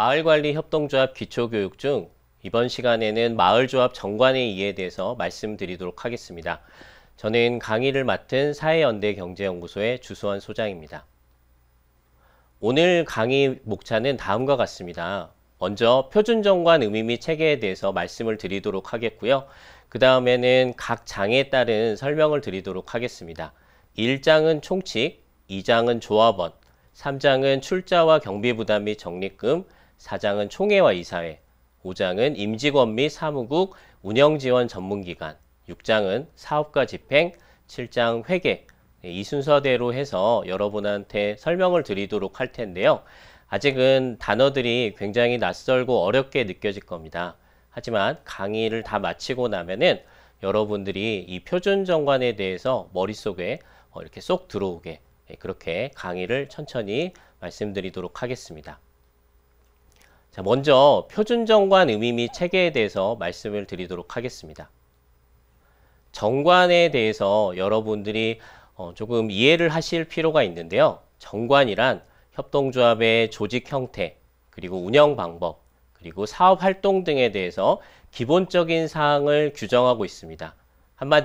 마을관리협동조합 기초교육 중 이번 시간에는 마을조합 정관의 이에 대해서 말씀드리도록 하겠습니다. 저는 강의를 맡은 사회연대경제연구소의 주수원 소장입니다. 오늘 강의 목차는 다음과 같습니다. 먼저 표준정관 의미 및 체계에 대해서 말씀을 드리도록 하겠고요. 그 다음에는 각 장에 따른 설명을 드리도록 하겠습니다. 1장은 총칙, 2장은 조합원, 3장은 출자와 경비부담 및 적립금, 4장은 총회와 이사회, 5장은 임직원 및 사무국 운영지원 전문기관, 6장은 사업과 집행, 7장 회계, 예, 이 순서대로 해서 여러분한테 설명을 드리도록 할 텐데요. 아직은 단어들이 굉장히 낯설고 어렵게 느껴질 겁니다. 하지만 강의를 다 마치고 나면은 여러분들이 이 표준 정관에 대해서 머릿속에 어, 이렇게 쏙 들어오게 예, 그렇게 강의를 천천히 말씀드리도록 하겠습니다. 자, 먼저 표준정관 의미 및 체계에 대해서 말씀을 드리도록 하겠습니다. 정관에 대해서 여러분들이 어, 조금 이해를 하실 필요가 있는데요. 정관이란 협동조합의 조직 형태, 그리고 운영 방법, 그리고 사업 활동 등에 대해서 기본적인 사항을 규정하고 있습니다.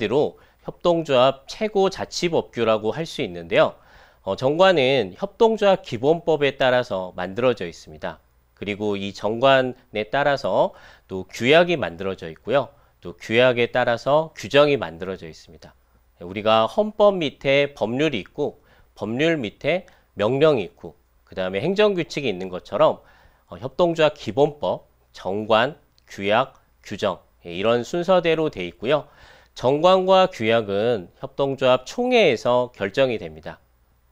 한마디로 협동조합 최고 자치법규라고 할 수 있는데요. 어, 정관은 협동조합 기본법에 따라서 만들어져 있습니다. 그리고 이 정관에 따라서 또 규약이 만들어져 있고요. 또 규약에 따라서 규정이 만들어져 있습니다. 우리가 헌법 밑에 법률이 있고 법률 밑에 명령이 있고 그 다음에 행정규칙이 있는 것처럼 어, 협동조합 기본법, 정관, 규약, 규정 예, 이런 순서대로 돼 있고요. 정관과 규약은 협동조합 총회에서 결정이 됩니다.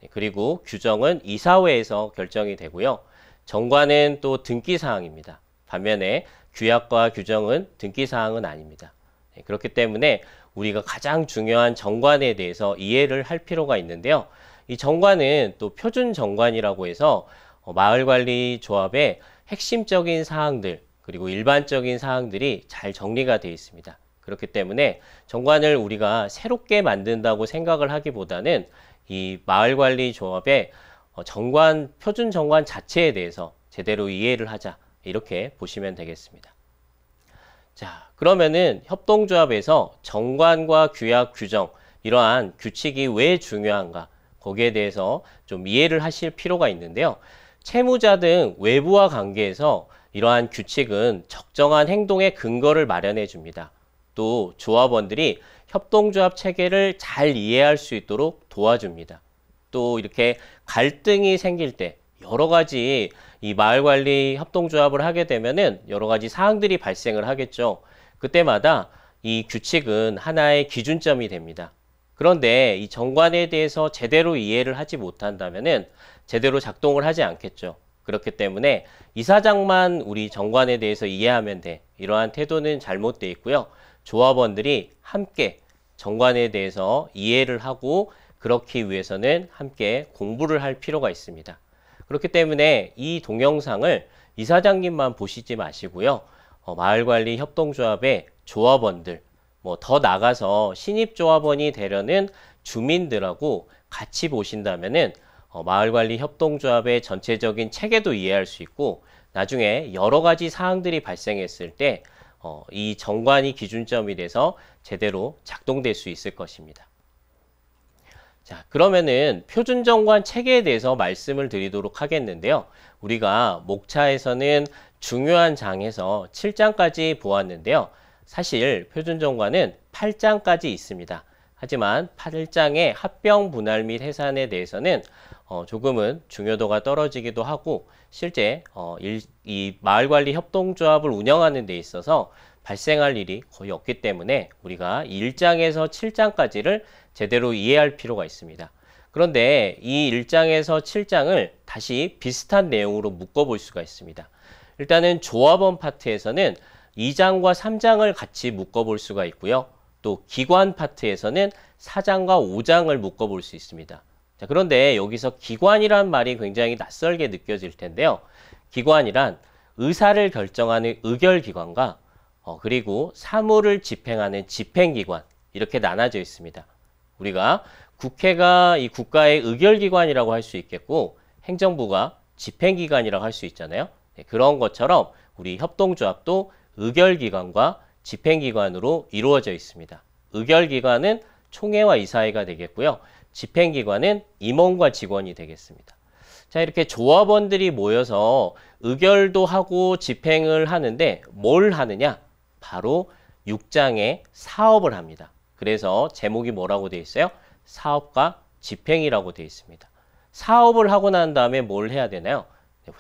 예, 그리고 규정은 이사회에서 결정이 되고요. 정관은 또 등기 사항입니다. 반면에 규약과 규정은 등기 사항은 아닙니다. 예, 그렇기 때문에 우리가 가장 중요한 정관에 대해서 이해를 할 필요가 있는데요. 이 정관은 또 표준 정관이라고 해서 어, 마을관리조합의 핵심적인 사항들 그리고 일반적인 사항들이 잘 정리가 되어 있습니다. 그렇기 때문에 정관을 우리가 새롭게 만든다고 생각을 하기보다는 이 마을관리조합의 어, 정관 표준 정관 자체에 대해서 제대로 이해를 하자 이렇게 보시면 되겠습니다. 자 그러면은 협동조합에서 정관과 규약 규정 이러한 규칙이 왜 중요한가 거기에 대해서 좀 이해를 하실 필요가 있는데요. 채무자 등 외부와 관계에서 이러한 규칙은 적정한 행동의 근거를 마련해 줍니다. 또 조합원들이 협동조합 체계를 잘 이해할 수 있도록 도와줍니다. 또 이렇게 갈등이 생길 때 여러 가지 이 마을 관리 협동조합을 하게 되면은 여러 가지 사항들이 발생을 하겠죠. 그때마다 이 규칙은 하나의 기준점이 됩니다. 그런데 이 정관에 대해서 제대로 이해를 하지 못한다면은 제대로 작동을 하지 않겠죠. 그렇기 때문에 이사장만 우리 정관에 대해서 이해하면 돼. 이러한 태도는 잘못돼 있고요. 조합원들이 함께 정관에 대해서 이해를 하고 그렇기 위해서는 함께 공부를 할 필요가 있습니다. 그렇기 때문에 이 동영상을 이사장님만 보시지 마시고요. 어, 마을관리 협동조합의 조합원들, 뭐 더 나가서 신입조합원이 되려는 주민들하고 같이 보신다면은 어, 마을관리 협동조합의 전체적인 체계도 이해할 수 있고 나중에 여러 가지 사항들이 발생했을 때 어, 이 정관이 기준점이 돼서 제대로 작동될 수 있을 것입니다. 자, 그러면은 표준정관 체계에 대해서 말씀을 드리도록 하겠는데요. 우리가 목차에서는 중요한 장에서 7장까지 보았는데요. 사실 표준정관은 8장까지 있습니다. 하지만 8장의 합병 분할 및 해산에 대해서는 어, 조금은 중요도가 떨어지기도 하고 실제 어, 일, 이 마을관리 협동조합을 운영하는 데 있어서 발생할 일이 거의 없기 때문에 우리가 1장에서 7장까지를 제대로 이해할 필요가 있습니다. 그런데 이 1장에서 7장을 다시 비슷한 내용으로 묶어볼 수가 있습니다. 일단은 조합원 파트에서는 2장과 3장을 같이 묶어볼 수가 있고요. 또 기관 파트에서는 4장과 5장을 묶어볼 수 있습니다. 자, 그런데 여기서 기관이란 말이 굉장히 낯설게 느껴질 텐데요. 기관이란 의사를 결정하는 의결기관과 어, 그리고 사무를 집행하는 집행기관 이렇게 나눠져 있습니다. 우리가 국회가 이 국가의 의결기관이라고 할 수 있겠고 행정부가 집행기관이라고 할 수 있잖아요. 네, 그런 것처럼 우리 협동조합도 의결기관과 집행기관으로 이루어져 있습니다. 의결기관은 총회와 이사회가 되겠고요. 집행기관은 임원과 직원이 되겠습니다. 자 이렇게 조합원들이 모여서 의결도 하고 집행을 하는데 뭘 하느냐 바로 6장에 사업을 합니다. 그래서 제목이 뭐라고 되어 있어요? 사업과 집행이라고 되어 있습니다. 사업을 하고 난 다음에 뭘 해야 되나요?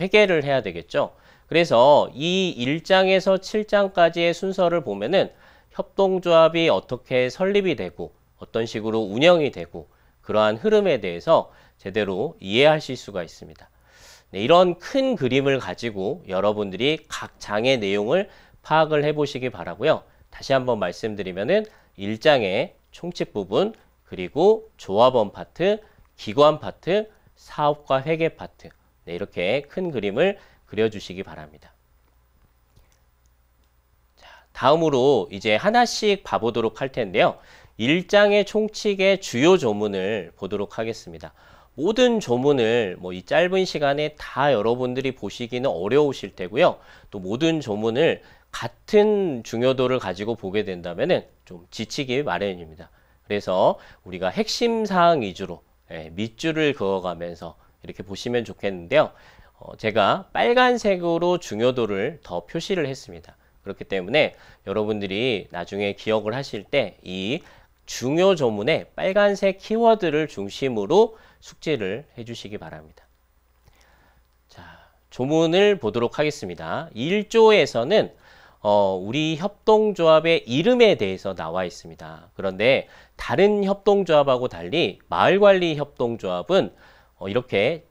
회계를 해야 되겠죠. 그래서 이 1장에서 7장까지의 순서를 보면은 협동조합이 어떻게 설립이 되고 어떤 식으로 운영이 되고 그러한 흐름에 대해서 제대로 이해하실 수가 있습니다. 네, 이런 큰 그림을 가지고 여러분들이 각 장의 내용을 파악을 해보시기 바라고요. 다시 한번 말씀드리면은 일장의 총칙 부분 그리고 조합원 파트, 기관 파트, 사업과 회계 파트 네, 이렇게 큰 그림을 그려주시기 바랍니다. 자, 다음으로 이제 하나씩 봐보도록 할 텐데요. 일장의 총칙의 주요 조문을 보도록 하겠습니다. 모든 조문을 뭐 이 짧은 시간에 다 여러분들이 보시기는 어려우실 테고요. 또 모든 조문을 같은 중요도를 가지고 보게 된다면좀 지치기 마련입니다. 그래서 우리가 핵심 사항 위주로 예, 밑줄을 그어가면서 이렇게 보시면 좋겠는데요. 어, 제가 빨간색으로 중요도를 더 표시를 했습니다. 그렇기 때문에 여러분들이 나중에 기억을 하실 때 이 중요 조문에 빨간색 키워드를 중심으로 숙제를 해주시기 바랍니다. 자, 조문을 보도록 하겠습니다. 1조에서는 어, 우리 협동조합의 이름에 대해서 나와 있습니다. 그런데 다른 협동조합하고 달리 마을관리협동조합은 어, 이렇게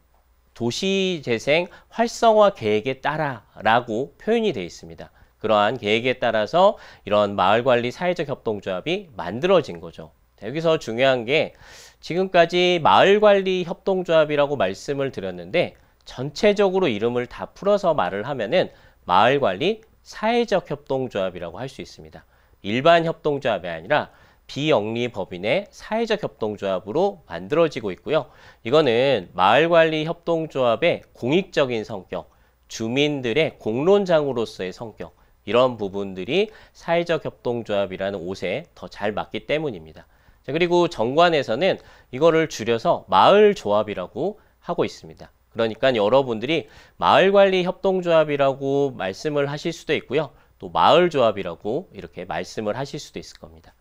도시재생 활성화 계획에 따라라고 표현이 되어 있습니다. 그러한 계획에 따라서 이런 마을관리 사회적 협동조합이 만들어진 거죠. 여기서 중요한 게 지금까지 마을관리 협동조합이라고 말씀을 드렸는데 전체적으로 이름을 다 풀어서 말을 하면은 마을관리 사회적 협동조합이라고 할 수 있습니다. 일반 협동조합이 아니라 비영리 법인의 사회적 협동조합으로 만들어지고 있고요. 이거는 마을관리 협동조합의 공익적인 성격, 주민들의 공론장으로서의 성격 이런 부분들이 사회적 협동조합이라는 옷에 더 잘 맞기 때문입니다. 자, 그리고 정관에서는 이거를 줄여서 마을조합이라고 하고 있습니다. 그러니까 여러분들이 마을관리 협동조합이라고 말씀을 하실 수도 있고요. 또 마을조합이라고 이렇게 말씀을 하실 수도 있을 겁니다.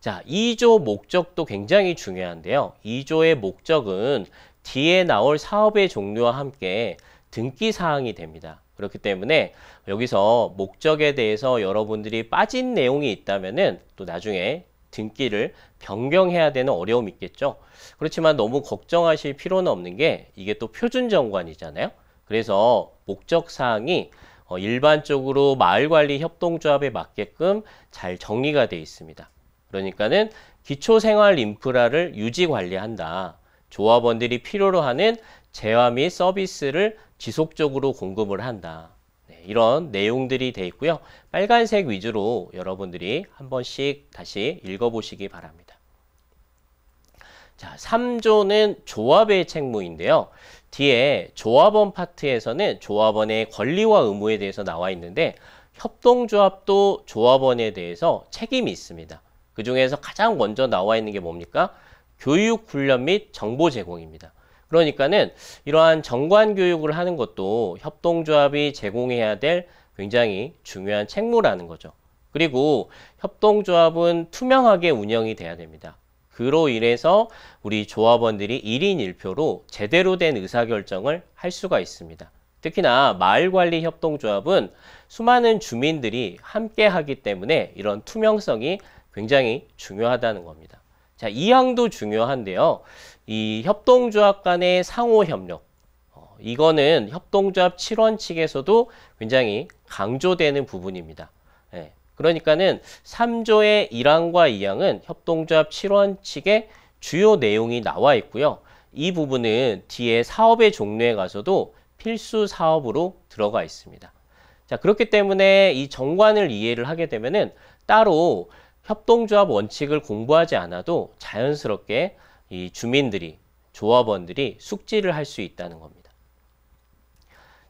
자, 2조 목적도 굉장히 중요한데요. 2조의 목적은 뒤에 나올 사업의 종류와 함께 등기 사항이 됩니다. 그렇기 때문에 여기서 목적에 대해서 여러분들이 빠진 내용이 있다면은 또 나중에 등기를 변경해야 되는 어려움이 있겠죠. 그렇지만 너무 걱정하실 필요는 없는 게 이게 또 표준 정관이잖아요. 그래서 목적 사항이 어, 일반적으로 마을관리 협동조합에 맞게끔 잘 정리가 되어 있습니다. 그러니까는 기초생활 인프라를 유지 관리한다. 조합원들이 필요로 하는 재화 및 서비스를 지속적으로 공급을 한다. 이런 내용들이 되어 있고요. 빨간색 위주로 여러분들이 한 번씩 다시 읽어보시기 바랍니다. 자, 3조는 조합의 책무인데요. 뒤에 조합원 파트에서는 조합원의 권리와 의무에 대해서 나와 있는데 협동조합도 조합원에 대해서 책임이 있습니다. 그 중에서 가장 먼저 나와 있는 게 뭡니까? 교육, 훈련 및 정보 제공입니다. 그러니까는 이러한 정관 교육을 하는 것도 협동조합이 제공해야 될 굉장히 중요한 책무라는 거죠. 그리고 협동조합은 투명하게 운영이 돼야 됩니다. 그로 인해서 우리 조합원들이 1인 1표로 제대로 된 의사결정을 할 수가 있습니다. 특히나 마을관리협동조합은 수많은 주민들이 함께 하기 때문에 이런 투명성이 굉장히 중요하다는 겁니다. 자, 이 항도 중요한데요. 이 협동조합 간의 상호 협력 어, 이거는 협동조합 7원칙에서도 굉장히 강조되는 부분입니다. 예, 그러니까는 3조의 1항과 2항은 협동조합 7원칙의 주요 내용이 나와 있고요. 이 부분은 뒤에 사업의 종류에 가서도 필수 사업으로 들어가 있습니다. 자, 그렇기 때문에 이 정관을 이해를 하게 되면은 따로 협동조합 원칙을 공부하지 않아도 자연스럽게 이 주민들이 조합원들이 숙지를 할 수 있다는 겁니다.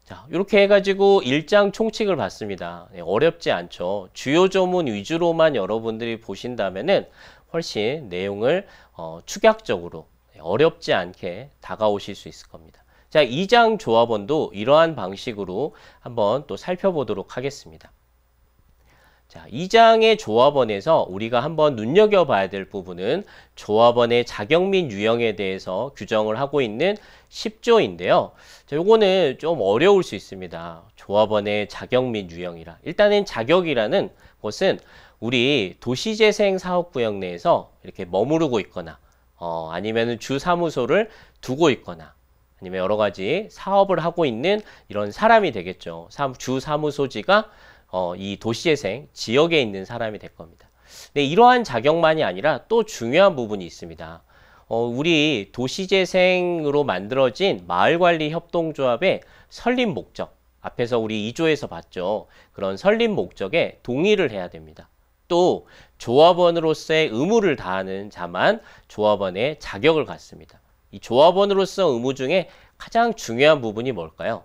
자, 이렇게 해가지고 일장 총칙을 봤습니다. 예, 어렵지 않죠. 주요 조문 위주로만 여러분들이 보신다면은 훨씬 내용을 어, 축약적으로 예, 어렵지 않게 다가오실 수 있을 겁니다. 자, 이장 조합원도 이러한 방식으로 한번 또 살펴보도록 하겠습니다. 자, 이장의 조합원에서 우리가 한번 눈여겨봐야 될 부분은 조합원의 자격 및 유형에 대해서 규정을 하고 있는 10조인데요. 자, 요거는 좀 어려울 수 있습니다. 조합원의 자격 및 유형이라. 일단은 자격이라는 것은 우리 도시재생 사업구역 내에서 이렇게 머무르고 있거나 어, 아니면 주 사무소를 두고 있거나 아니면 여러 가지 사업을 하고 있는 이런 사람이 되겠죠. 사, 주 사무소지가 어, 이 도시의 생 지역에 있는 사람이 될 겁니다. 네, 이러한 자격만이 아니라 또 중요한 부분이 있습니다. 어, 우리 도시재생으로 만들어진 마을관리협동조합의 설립 목적 앞에서 우리 2조에서 봤죠. 그런 설립 목적에 동의를 해야 됩니다. 또 조합원으로서의 의무를 다하는 자만 조합원의 자격을 갖습니다. 이 조합원으로서 의무 중에 가장 중요한 부분이 뭘까요?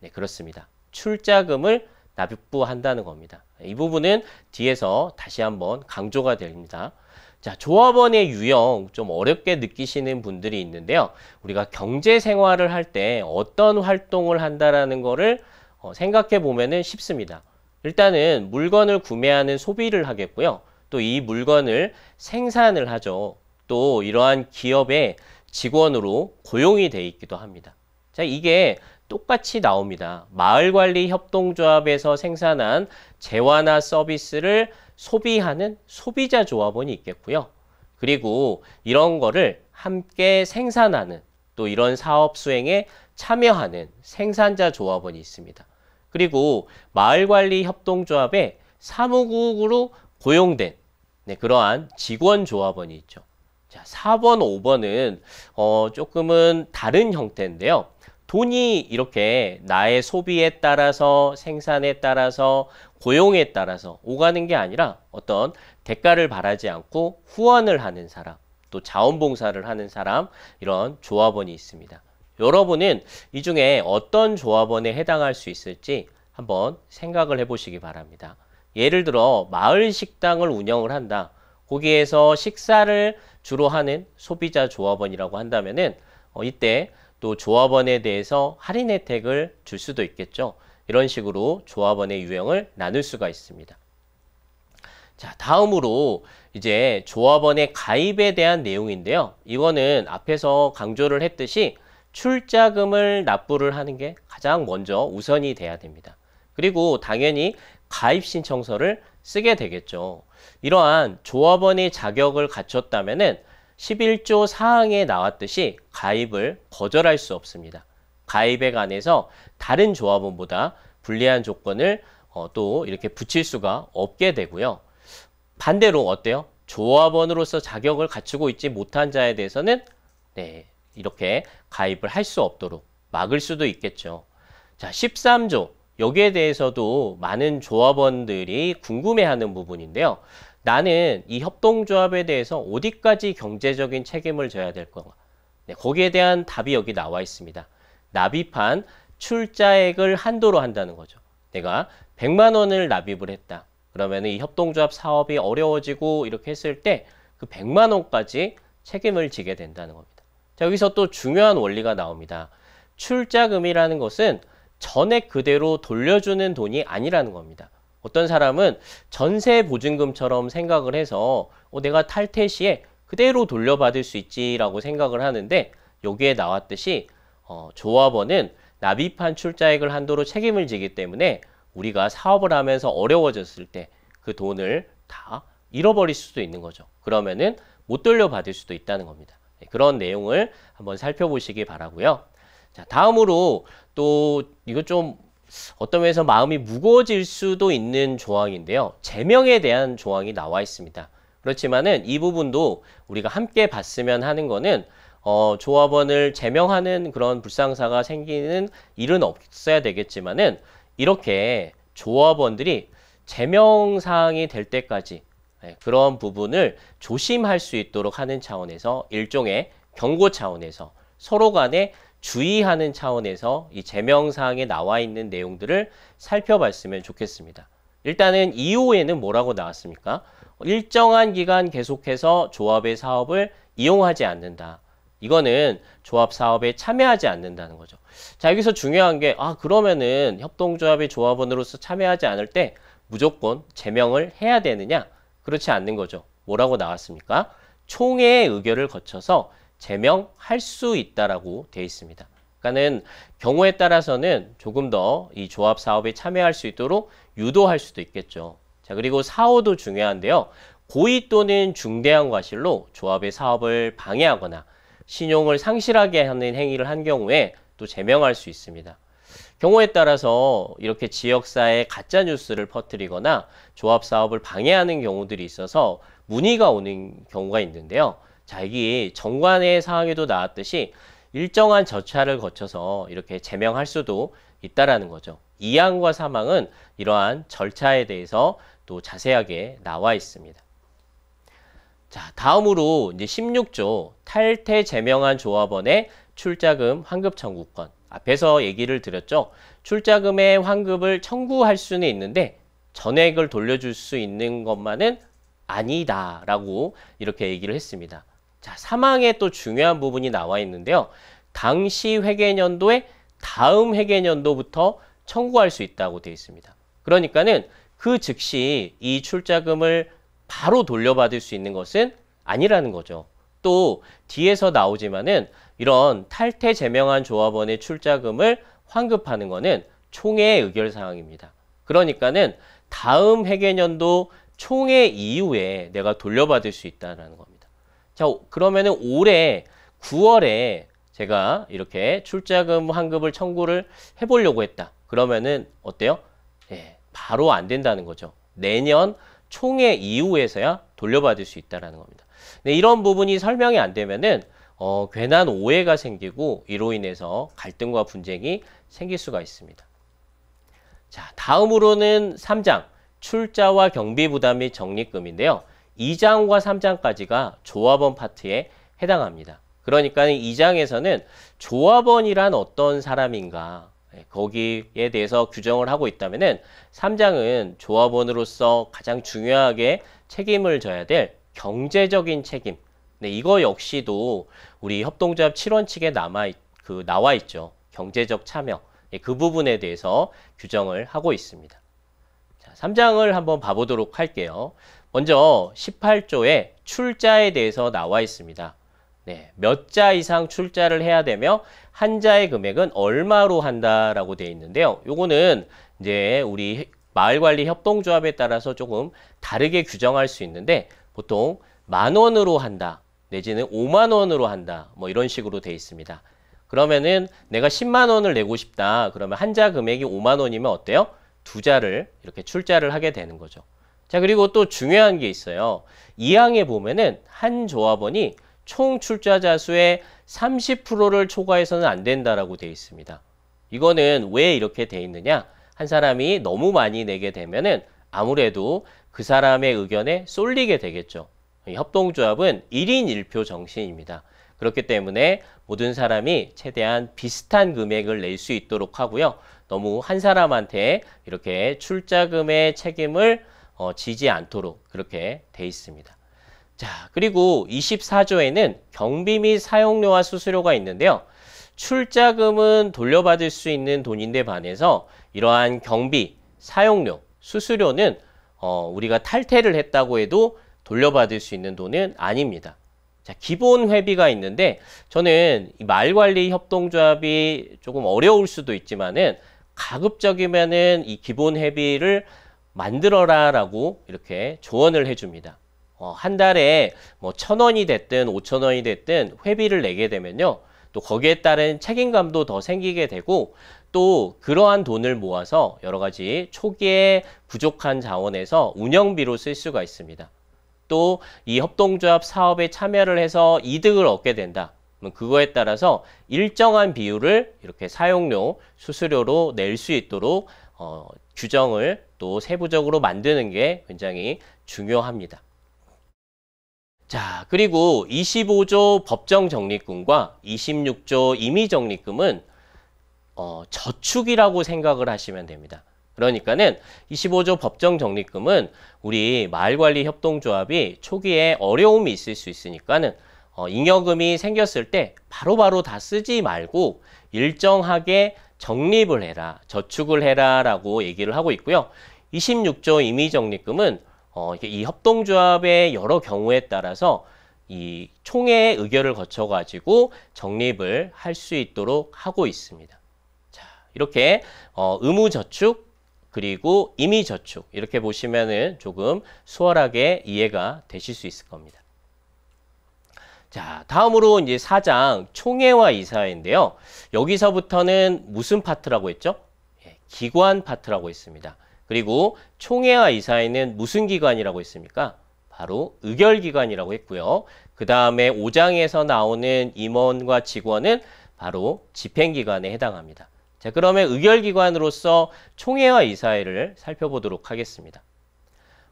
네, 그렇습니다. 출자금을 납부한다는 겁니다. 이 부분은 뒤에서 다시 한번 강조가 됩니다. 자, 조합원의 유형 좀 어렵게 느끼시는 분들이 있는데요. 우리가 경제 생활을 할 때 어떤 활동을 한다라는 거를 어, 생각해 보면은 쉽습니다. 일단은 물건을 구매하는 소비를 하겠고요. 또 이 물건을 생산을 하죠. 또 이러한 기업의 직원으로 고용이 돼 있기도 합니다. 자, 이게 똑같이 나옵니다. 마을관리협동조합에서 생산한 재화나 서비스를 소비하는 소비자 조합원이 있겠고요. 그리고 이런 거를 함께 생산하는 또 이런 사업 수행에 참여하는 생산자 조합원이 있습니다. 그리고 마을관리협동조합의 사무국으로 고용된 네, 그러한 직원 조합원이 있죠. 자, 4번, 5번은 어, 조금은 다른 형태인데요. 돈이 이렇게 나의 소비에 따라서 생산에 따라서 고용에 따라서 오가는 게 아니라 어떤 대가를 바라지 않고 후원을 하는 사람 또 자원봉사를 하는 사람 이런 조합원이 있습니다. 여러분은 이 중에 어떤 조합원에 해당할 수 있을지 한번 생각을 해보시기 바랍니다. 예를 들어 마을 식당을 운영을 한다. 거기에서 식사를 주로 하는 소비자 조합원이라고 한다면은 어, 이때 또 조합원에 대해서 할인 혜택을 줄 수도 있겠죠. 이런 식으로 조합원의 유형을 나눌 수가 있습니다. 자, 다음으로 이제 조합원의 가입에 대한 내용인데요. 이거는 앞에서 강조를 했듯이 출자금을 납부를 하는 게 가장 먼저 우선이 돼야 됩니다. 그리고 당연히 가입 신청서를 쓰게 되겠죠. 이러한 조합원의 자격을 갖췄다면은 11조 4항에 나왔듯이 가입을 거절할 수 없습니다. 가입에 관해서 다른 조합원보다 불리한 조건을 어, 또 이렇게 붙일 수가 없게 되고요. 반대로 어때요? 조합원으로서 자격을 갖추고 있지 못한 자에 대해서는 네, 이렇게 가입을 할 수 없도록 막을 수도 있겠죠. 자, 13조 여기에 대해서도 많은 조합원들이 궁금해하는 부분인데요. 나는 이 협동조합에 대해서 어디까지 경제적인 책임을 져야 될 건가? 네, 거기에 대한 답이 여기 나와 있습니다. 납입한 출자액을 한도로 한다는 거죠. 내가 100만 원을 납입을 했다. 그러면 이 협동조합 사업이 어려워지고 이렇게 했을 때 그 100만 원까지 책임을 지게 된다는 겁니다. 자, 여기서 또 중요한 원리가 나옵니다. 출자금이라는 것은 전액 그대로 돌려주는 돈이 아니라는 겁니다. 어떤 사람은 전세 보증금처럼 생각을 해서 어, 내가 탈퇴 시에 그대로 돌려받을 수 있지라고 생각을 하는데 여기에 나왔듯이 어, 조합원은 납입한 출자액을 한도로 책임을 지기 때문에 우리가 사업을 하면서 어려워졌을 때 그 돈을 다 잃어버릴 수도 있는 거죠. 그러면은 못 돌려받을 수도 있다는 겁니다. 네, 그런 내용을 한번 살펴보시기 바라고요. 자, 다음으로 또 이거 좀 어떤 면에서 마음이 무거워질 수도 있는 조항인데요. 제명에 대한 조항이 나와 있습니다. 그렇지만은 이 부분도 우리가 함께 봤으면 하는 거는 어, 조합원을 제명하는 그런 불상사가 생기는 일은 없어야 되겠지만은 이렇게 조합원들이 제명 사항이 될 때까지 네, 그런 부분을 조심할 수 있도록 하는 차원에서 일종의 경고 차원에서 서로 간에 주의하는 차원에서 이 제명사항에 나와 있는 내용들을 살펴봤으면 좋겠습니다. 일단은 2호에는 뭐라고 나왔습니까? 일정한 기간 계속해서 조합의 사업을 이용하지 않는다. 이거는 조합 사업에 참여하지 않는다는 거죠. 자, 여기서 중요한 게, 아, 그러면은 협동조합의 조합원으로서 참여하지 않을 때 무조건 제명을 해야 되느냐? 그렇지 않는 거죠. 뭐라고 나왔습니까? 총회의 의결을 거쳐서 제명할 수 있다라고 되어 있습니다. 그러니까는 경우에 따라서는 조금 더 이 조합 사업에 참여할 수 있도록 유도할 수도 있겠죠. 자, 그리고 사후도 중요한데요. 고의 또는 중대한 과실로 조합의 사업을 방해하거나 신용을 상실하게 하는 행위를 한 경우에 또 제명할 수 있습니다. 경우에 따라서 이렇게 지역사에 가짜 뉴스를 퍼뜨리거나 조합 사업을 방해하는 경우들이 있어서 문의가 오는 경우가 있는데요. 자, 여기 정관의 상황에도 나왔듯이 일정한 절차를 거쳐서 이렇게 제명할 수도 있다라는 거죠. 이항과 사망은 이러한 절차에 대해서 또 자세하게 나와 있습니다. 자, 다음으로 이제 16조 탈퇴 제명한 조합원의 출자금 환급 청구권. 앞에서 얘기를 드렸죠. 출자금의 환급을 청구할 수는 있는데 전액을 돌려줄 수 있는 것만은 아니다라고 이렇게 얘기를 했습니다. 자, 사망의또 중요한 부분이 나와 있는데요. 당시 회계년도에 다음 회계년도부터 청구할 수 있다고 되어 있습니다. 그러니까는 그 즉시 이 출자금을 바로 돌려받을 수 있는 것은 아니라는 거죠. 또 뒤에서 나오지만은 이런 탈퇴 제명한 조합원의 출자금을 환급하는 것은 총회의 의결 사항입니다. 그러니까는 다음 회계년도 총회 이후에 내가 돌려받을 수 있다는 겁니다. 자, 그러면은 올해 9월에 제가 이렇게 출자금 환급을 청구를 해보려고 했다. 그러면은 어때요? 예, 바로 안 된다는 거죠. 내년 총회 이후에서야 돌려받을 수 있다라는 겁니다. 네, 이런 부분이 설명이 안 되면은 어, 괜한 오해가 생기고 이로 인해서 갈등과 분쟁이 생길 수가 있습니다. 자, 다음으로는 3장 출자와 경비 부담 및 적립금인데요. 2장과 3장까지가 조합원 파트에 해당합니다. 그러니까 2장에서는 조합원이란 어떤 사람인가 예, 거기에 대해서 규정을 하고 있다면 3장은 조합원으로서 가장 중요하게 책임을 져야 될 경제적인 책임. 네, 이거 역시도 우리 협동조합 7원칙에 남아 그 나와 있죠. 경제적 참여. 네, 그 부분에 대해서 규정을 하고 있습니다. 자, 3장을 한번 봐보도록 할게요. 먼저 18조에 출자에 대해서 나와 있습니다. 네, 몇 자 이상 출자를 해야 되며 한 자의 금액은 얼마로 한다라고 되어 있는데요. 요거는 이제 우리 마을관리 협동조합에 따라서 조금 다르게 규정할 수 있는데 보통 만 원으로 한다 내지는 5만 원으로 한다 뭐 이런 식으로 되어 있습니다. 그러면은 내가 10만 원을 내고 싶다 그러면 한 자 금액이 5만 원이면 어때요? 두 자를 이렇게 출자를 하게 되는 거죠. 자, 그리고 또 중요한 게 있어요. 이항에 보면은 한 조합원이 총 출자자 수의 30%를 초과해서는 안 된다라고 되어 있습니다. 이거는 왜 이렇게 되어 있느냐? 한 사람이 너무 많이 내게 되면은 아무래도 그 사람의 의견에 쏠리게 되겠죠. 협동조합은 1인 1표 정신입니다. 그렇기 때문에 모든 사람이 최대한 비슷한 금액을 낼 수 있도록 하고요. 너무 한 사람한테 이렇게 출자금의 책임을 어, 지지 않도록 그렇게 돼 있습니다. 자, 그리고 24조에는 경비 및 사용료와 수수료가 있는데요. 출자금은 돌려받을 수 있는 돈인데 반해서 이러한 경비, 사용료, 수수료는 어, 우리가 탈퇴를 했다고 해도 돌려받을 수 있는 돈은 아닙니다. 자, 기본 회비가 있는데 저는 말관리 협동조합이 조금 어려울 수도 있지만은 가급적이면은 이 기본 회비를 만들어라 라고 이렇게 조언을 해줍니다. 어, 한 달에 뭐 천 원이 됐든 오천 원이 됐든 회비를 내게 되면요. 또 거기에 따른 책임감도 더 생기게 되고 또 그러한 돈을 모아서 여러 가지 초기에 부족한 자원에서 운영비로 쓸 수가 있습니다. 또 이 협동조합 사업에 참여를 해서 이득을 얻게 된다. 그거에 따라서 일정한 비율을 이렇게 사용료, 수수료로 낼 수 있도록 어, 규정을 또 세부적으로 만드는 게 굉장히 중요합니다. 자, 그리고 25조 법정 적립금과 26조 임의 적립금은 어, 저축이라고 생각을 하시면 됩니다. 그러니까는 25조 법정 적립금은 우리 마을관리 협동조합이 초기에 어려움이 있을 수 있으니까는 어, 잉여금이 생겼을 때 바로바로 바로 다 쓰지 말고 일정하게 적립을 해라, 저축을 해라라고 얘기를 하고 있고요. 26조 임의적립금은 어, 이 협동조합의 여러 경우에 따라서 이 총회의 의결을 거쳐가지고 적립을 할 수 있도록 하고 있습니다. 자, 이렇게 어, 의무저축 그리고 임의저축 이렇게 보시면은 조금 수월하게 이해가 되실 수 있을 겁니다. 자, 다음으로 이제 사장 총회와 이사회인데요. 여기서부터는 무슨 파트라고 했죠? 예, 기관 파트라고 했습니다. 그리고 총회와 이사회는 무슨 기관이라고 했습니까? 바로 의결기관이라고 했고요. 그 다음에 5장에서 나오는 임원과 직원은 바로 집행기관에 해당합니다. 자, 그러면 의결기관으로서 총회와 이사회를 살펴보도록 하겠습니다.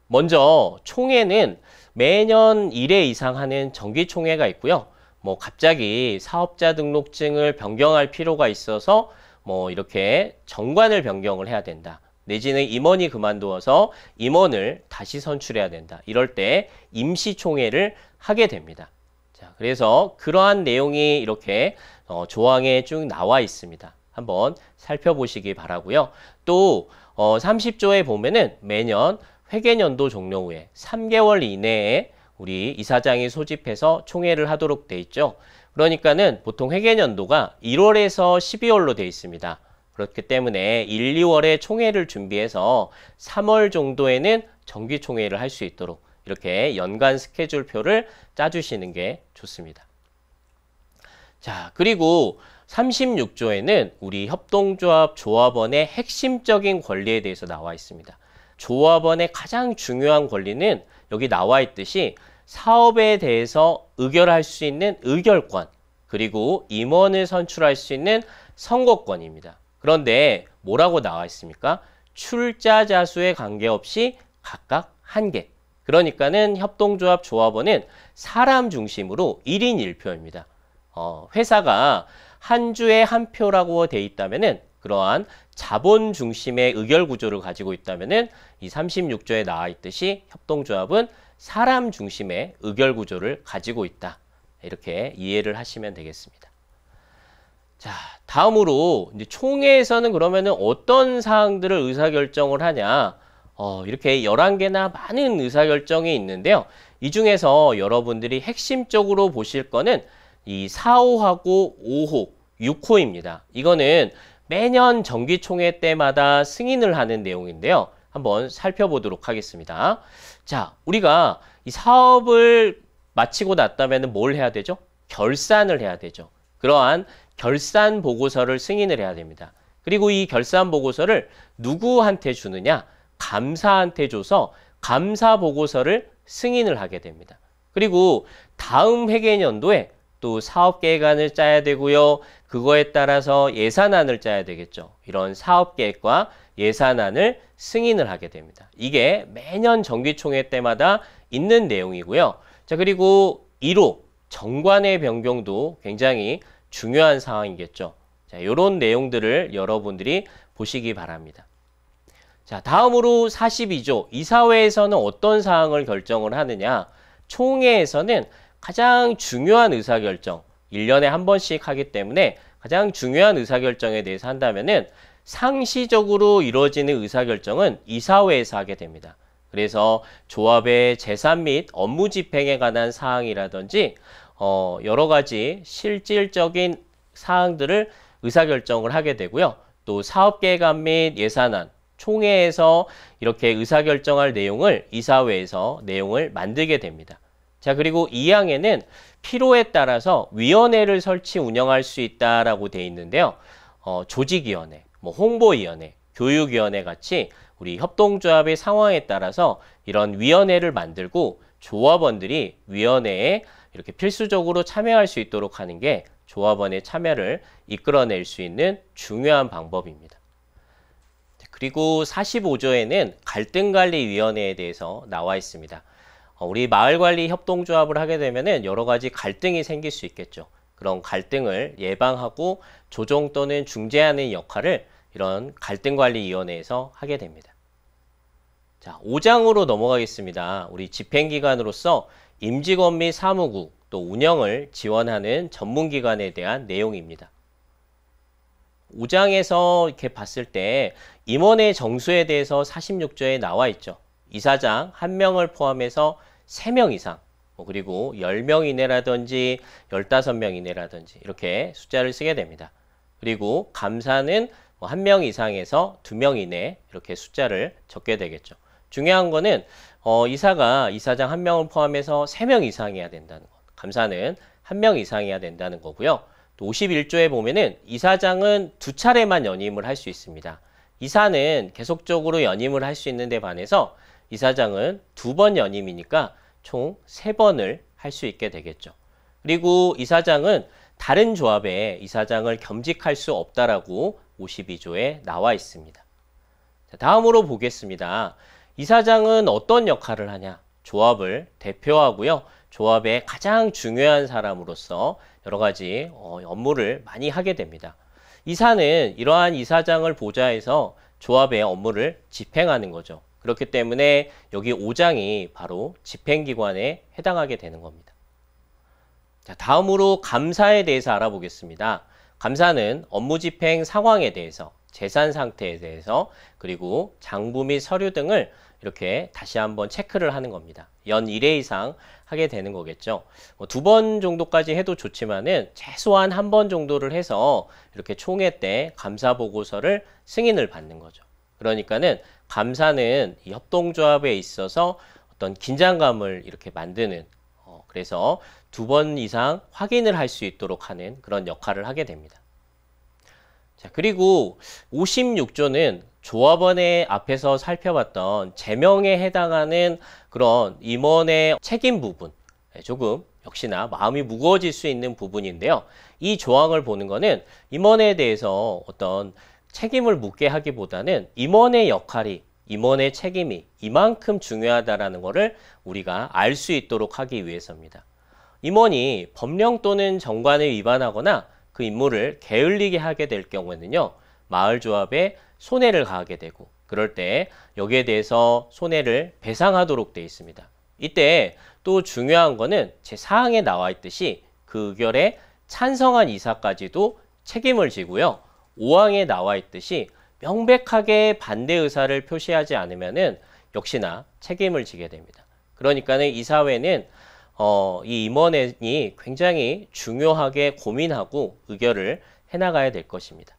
먼저 총회는 매년 1회 이상 하는 정기총회가 있고요. 뭐 갑자기 사업자 등록증을 변경할 필요가 있어서 뭐 이렇게 정관을 변경을 해야 된다. 내지는 임원이 그만두어서 임원을 다시 선출해야 된다. 이럴 때 임시총회를 하게 됩니다. 자, 그래서 그러한 내용이 이렇게 어, 조항에 쭉 나와 있습니다. 한번 살펴보시기 바라고요. 또 어, 30조에 보면은 매년 회계연도 종료 후에 3개월 이내에 우리 이사장이 소집해서 총회를 하도록 돼 있죠. 그러니까는 보통 회계연도가 1월에서 12월로 돼 있습니다. 그렇기 때문에 1, 2월에 총회를 준비해서 3월 정도에는 정기총회를 할 수 있도록 이렇게 연간 스케줄표를 짜주시는 게 좋습니다. 자, 그리고 36조에는 우리 협동조합 조합원의 핵심적인 권리에 대해서 나와 있습니다. 조합원의 가장 중요한 권리는 여기 나와 있듯이 사업에 대해서 의결할 수 있는 의결권 그리고 임원을 선출할 수 있는 선거권입니다. 그런데 뭐라고 나와 있습니까? 출자자 수에 관계없이 각각 한 개 그러니까는 협동조합 조합원은 사람 중심으로 1인 1표입니다. 어, 회사가 한 주에 한 표라고 돼 있다면은 그러한 자본 중심의 의결 구조를 가지고 있다면은 이 36조에 나와 있듯이 협동조합은 사람 중심의 의결 구조를 가지고 있다. 이렇게 이해를 하시면 되겠습니다. 자, 다음으로 이제 총회에서는 그러면은 어떤 사항들을 의사결정을 하냐? 어, 이렇게 열한 개나 많은 의사결정이 있는데요. 이 중에서 여러분들이 핵심적으로 보실 거는 이 4호하고 5호, 6호입니다. 이거는 매년 정기총회 때마다 승인을 하는 내용인데요. 한번 살펴보도록 하겠습니다. 자, 우리가 이 사업을 마치고 났다면 뭘 해야 되죠? 결산을 해야 되죠. 그러한 결산 보고서를 승인을 해야 됩니다. 그리고 이 결산 보고서를 누구한테 주느냐? 감사한테 줘서 감사 보고서를 승인을 하게 됩니다. 그리고 다음 회계년도에 또 사업 계획안을 짜야 되고요. 그거에 따라서 예산안을 짜야 되겠죠. 이런 사업 계획과 예산안을 승인을 하게 됩니다. 이게 매년 정기총회 때마다 있는 내용이고요. 자, 그리고 1호 정관의 변경도 굉장히 중요한 상황이겠죠. 자, 요런 내용들을 여러분들이 보시기 바랍니다. 자, 다음으로 42조 이사회에서는 어떤 사항을 결정을 하느냐? 총회에서는 가장 중요한 의사결정 일년에한 번씩 하기 때문에 가장 중요한 의사결정에 대해서 한다면은 상시적으로 이루어지는 의사결정은 이사회에서 하게 됩니다. 그래서 조합의 재산 및 업무 집행에 관한 사항이라든지 어, 여러 가지 실질적인 사항들을 의사결정을 하게 되고요. 또 사업계획안 및 예산안, 총회에서 이렇게 의사결정할 내용을 이사회에서 내용을 만들게 됩니다. 자 그리고 2항에는 필요에 따라서 위원회를 설치 운영할 수 있다라고 돼 있는데요. 어, 조직위원회, 뭐 홍보위원회, 교육위원회 같이 우리 협동조합의 상황에 따라서 이런 위원회를 만들고 조합원들이 위원회에 이렇게 필수적으로 참여할 수 있도록 하는 게 조합원의 참여를 이끌어낼 수 있는 중요한 방법입니다. 그리고 45조에는 갈등관리위원회에 대해서 나와 있습니다. 어, 우리 마을관리 협동조합을 하게 되면 여러 가지 갈등이 생길 수 있겠죠. 그런 갈등을 예방하고 조정 또는 중재하는 역할을 이런 갈등관리위원회에서 하게 됩니다. 자, 5장으로 넘어가겠습니다. 우리 집행기관으로서 임직원 및 사무국 또 운영을 지원하는 전문기관에 대한 내용입니다. 5장에서 이렇게 봤을 때 임원의 정수에 대해서 46조에 나와 있죠. 이사장 한명을 포함해서 3명 이상 뭐 그리고 1 0명 이내라든지 1 5명 이내라든지 이렇게 숫자를 쓰게 됩니다. 그리고 감사는 뭐 1명 이상에서 두 명 이내 이렇게 숫자를 적게 되겠죠. 중요한 거는 어, 이사가 이사장 한 명을 포함해서 3명 이상이어야 된다는 것. 감사는 한 명 이상이어야 된다는 거고요. 또 51조에 보면은 이사장은 두 차례만 연임을 할 수 있습니다. 이사는 계속적으로 연임을 할 수 있는 데 반해서 이사장은 두 번 연임이니까 총 세번을 할 수 있게 되겠죠. 그리고 이사장은 다른 조합에 이사장을 겸직할 수 없다라고 52조에 나와 있습니다. 다음으로 보겠습니다. 이사장은 어떤 역할을 하냐? 조합을 대표하고요. 조합의 가장 중요한 사람으로서 여러 가지 어, 업무를 많이 하게 됩니다. 이사는 이러한 이사장을 보좌해서 조합의 업무를 집행하는 거죠. 그렇기 때문에 여기 5장이 바로 집행기관에 해당하게 되는 겁니다. 자, 다음으로 감사에 대해서 알아보겠습니다. 감사는 업무 집행 상황에 대해서, 재산 상태에 대해서, 그리고 장부 및 서류 등을 이렇게 다시 한번 체크를 하는 겁니다. 연 1회 이상 하게 되는 거겠죠. 뭐 두번 정도까지 해도 좋지만은 최소한 한 번 정도를 해서 이렇게 총회 때 감사 보고서를 승인을 받는 거죠. 그러니까는 감사는 이 협동조합에 있어서 어떤 긴장감을 이렇게 만드는 어, 그래서 두 번 이상 확인을 할 수 있도록 하는 그런 역할을 하게 됩니다. 자, 그리고 56조는 조합원의 앞에서 살펴봤던 제명에 해당하는 그런 임원의 책임 부분 네, 조금 역시나 마음이 무거워질 수 있는 부분인데요. 이 조항을 보는 것은 임원에 대해서 어떤 책임을 묻게 하기보다는 임원의 역할이 임원의 책임이 이만큼 중요하다라는 것을 우리가 알 수 있도록 하기 위해서입니다. 임원이 법령 또는 정관을 위반하거나 그 임무를 게을리게 하게 될 경우에는요. 마을 조합에 손해를 가하게 되고 그럴 때 여기에 대해서 손해를 배상하도록 되어 있습니다. 이때 또 중요한 거는 제사항에 나와 있듯이 그 의결에 찬성한 이사까지도 책임을 지고요. 5항에 나와 있듯이 명백하게 반대 의사를 표시하지 않으면은 역시나 책임을 지게 됩니다. 그러니까는 이사회는 어, 이 임원회이 굉장히 중요하게 고민하고 의결을 해나가야 될 것입니다.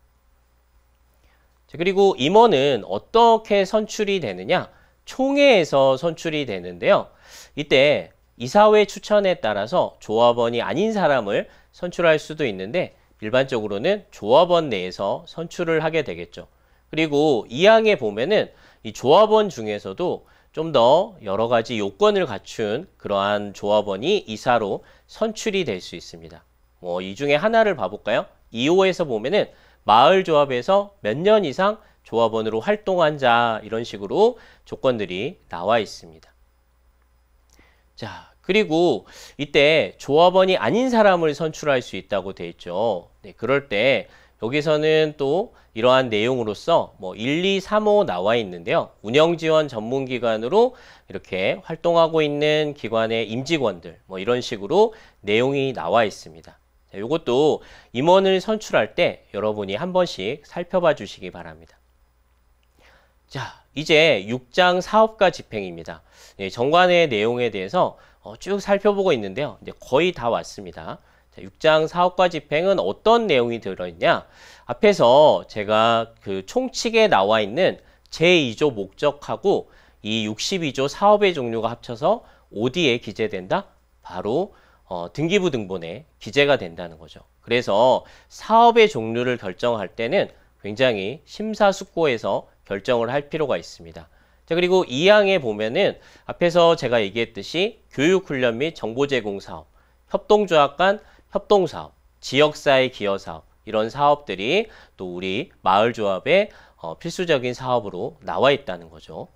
그리고 임원은 어떻게 선출이 되느냐? 총회에서 선출이 되는데요. 이때 이사회 추천에 따라서 조합원이 아닌 사람을 선출할 수도 있는데 일반적으로는 조합원 내에서 선출을 하게 되겠죠. 그리고 이항에 보면은 이 조합원 중에서도 좀 더 여러 가지 요건을 갖춘 그러한 조합원이 이사로 선출이 될 수 있습니다. 뭐 이 중에 하나를 봐볼까요? 2호에서 보면은 마을 조합에서 몇 년 이상 조합원으로 활동한 자 이런 식으로 조건들이 나와 있습니다. 자, 그리고 이때 조합원이 아닌 사람을 선출할 수 있다고 돼 있죠. 네, 그럴 때 여기서는 또 이러한 내용으로서 뭐 1, 2, 3, 5 나와 있는데요. 운영지원 전문기관으로 이렇게 활동하고 있는 기관의 임직원들 뭐 이런 식으로 내용이 나와 있습니다. 자, 이것도 임원을 선출할 때 여러분이 한 번씩 살펴봐 주시기 바랍니다. 자, 이제 6장 사업가 집행입니다. 네, 정관의 내용에 대해서 어, 쭉 살펴보고 있는데요. 이제 거의 다 왔습니다. 자, 6장 사업과 집행은 어떤 내용이 들어있냐? 앞에서 제가 그 총칙에 나와 있는 제2조 목적하고 이 62조 사업의 종류가 합쳐서 어디에 기재된다? 바로 어, 등기부 등본에 기재가 된다는 거죠. 그래서 사업의 종류를 결정할 때는 굉장히 심사숙고해서 결정을 할 필요가 있습니다. 자, 그리고 2항에 보면은 앞에서 제가 얘기했듯이 교육훈련 및 정보제공사업, 협동조합 간 협동사업, 지역사회 기여사업, 이런 사업들이 또 우리 마을조합의 어, 필수적인 사업으로 나와 있다는 거죠.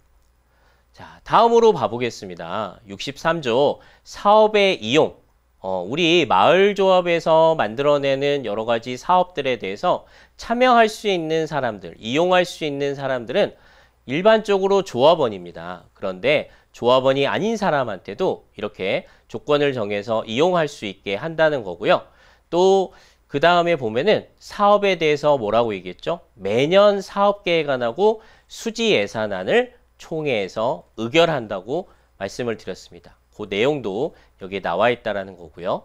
자, 다음으로 봐보겠습니다. 63조 사업의 이용. 어, 우리 마을조합에서 만들어내는 여러 가지 사업들에 대해서 참여할 수 있는 사람들, 이용할 수 있는 사람들은 일반적으로 조합원입니다. 그런데 조합원이 아닌 사람한테도 이렇게 조건을 정해서 이용할 수 있게 한다는 거고요. 또 그 다음에 보면은 사업에 대해서 뭐라고 얘기했죠? 매년 사업 계획안하고 수지 예산안을 총회에서 의결한다고 말씀을 드렸습니다. 그 내용도 여기에 나와 있다라는 거고요.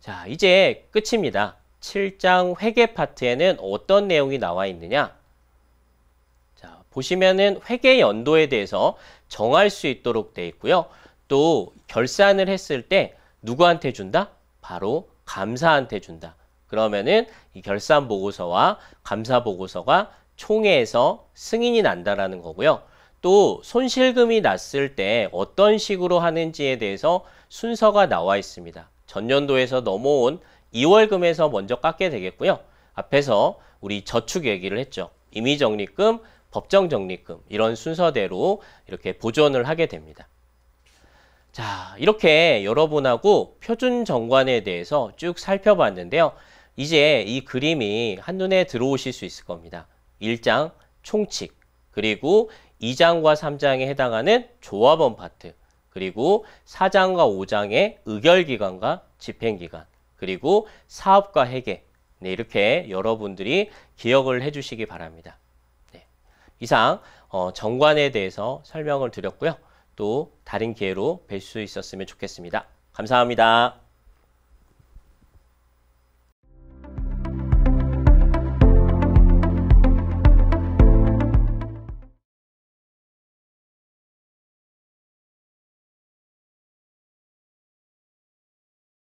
자, 이제 끝입니다. 7장 회계 파트에는 어떤 내용이 나와 있느냐? 보시면은 회계 연도에 대해서 정할 수 있도록 돼 있고요. 또 결산을 했을 때 누구한테 준다? 바로 감사한테 준다. 그러면은 이 결산 보고서와 감사 보고서가 총회에서 승인이 난다라는 거고요. 또 손실금이 났을 때 어떤 식으로 하는지에 대해서 순서가 나와 있습니다. 전년도에서 넘어온 2월금에서 먼저 깎게 되겠고요. 앞에서 우리 저축 얘기를 했죠. 임의적립금, 법정 적립금 이런 순서대로 이렇게 보존을 하게 됩니다. 자, 이렇게 여러분하고 표준 정관에 대해서 쭉 살펴봤는데요. 이제 이 그림이 한눈에 들어오실 수 있을 겁니다. 1장 총칙, 그리고 2장과 3장에 해당하는 조합원 파트, 그리고 4장과 5장의 의결기관과 집행기관, 그리고 사업과 회계, 네, 이렇게 여러분들이 기억을 해주시기 바랍니다. 이상 어, 정관에 대해서 설명을 드렸고요. 또 다른 기회로 뵐 수 있었으면 좋겠습니다. 감사합니다.